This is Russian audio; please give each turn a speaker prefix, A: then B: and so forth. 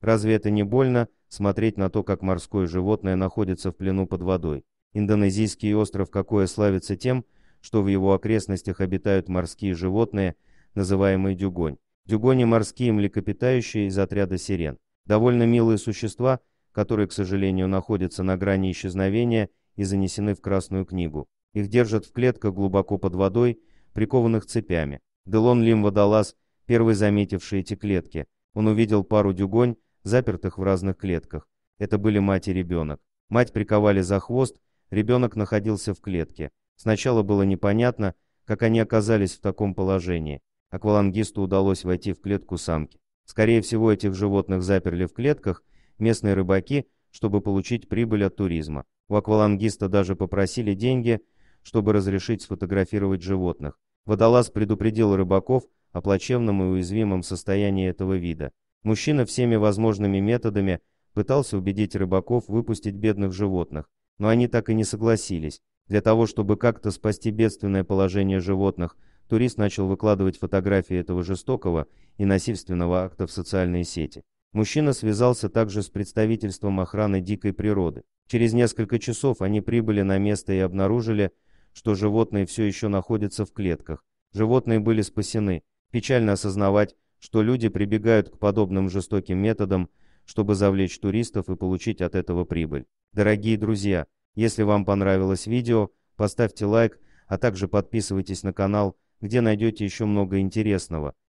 A: Разве это не больно смотреть на то, как морское животное находится в плену под водой? Индонезийский остров какое славится тем, что в его окрестностях обитают морские животные, называемые дюгонь. Дюгони – морские млекопитающие из отряда сирен. Довольно милые существа, которые, к сожалению, находятся на грани исчезновения и занесены в Красную книгу. Их держат в клетках глубоко под водой, прикованных цепями. Делон Лим Водолаз – первый заметивший эти клетки. Он увидел пару дюгонь, запертых в разных клетках. Это были мать и ребенок. Мать приковали за хвост, ребенок находился в клетке. Сначала было непонятно, как они оказались в таком положении. Аквалангисту удалось войти в клетку самки. Скорее всего, этих животных заперли в клетках местные рыбаки, чтобы получить прибыль от туризма. У аквалангиста даже попросили деньги, чтобы разрешить сфотографировать животных. Водолаз предупредил рыбаков о плачевном и уязвимом состоянии этого вида. Мужчина всеми возможными методами пытался убедить рыбаков выпустить бедных животных, но они так и не согласились. Для того, чтобы как-то спасти бедственное положение животных, турист начал выкладывать фотографии этого жестокого и насильственного акта в социальные сети. Мужчина связался также с представительством охраны дикой природы. Через несколько часов они прибыли на место и обнаружили, что животные все еще находятся в клетках. Животные были спасены. Печально осознавать, что люди прибегают к подобным жестоким методам, чтобы завлечь туристов и получить от этого прибыль. Дорогие друзья, если вам понравилось видео, поставьте лайк, а также подписывайтесь на канал, где найдете еще много интересного.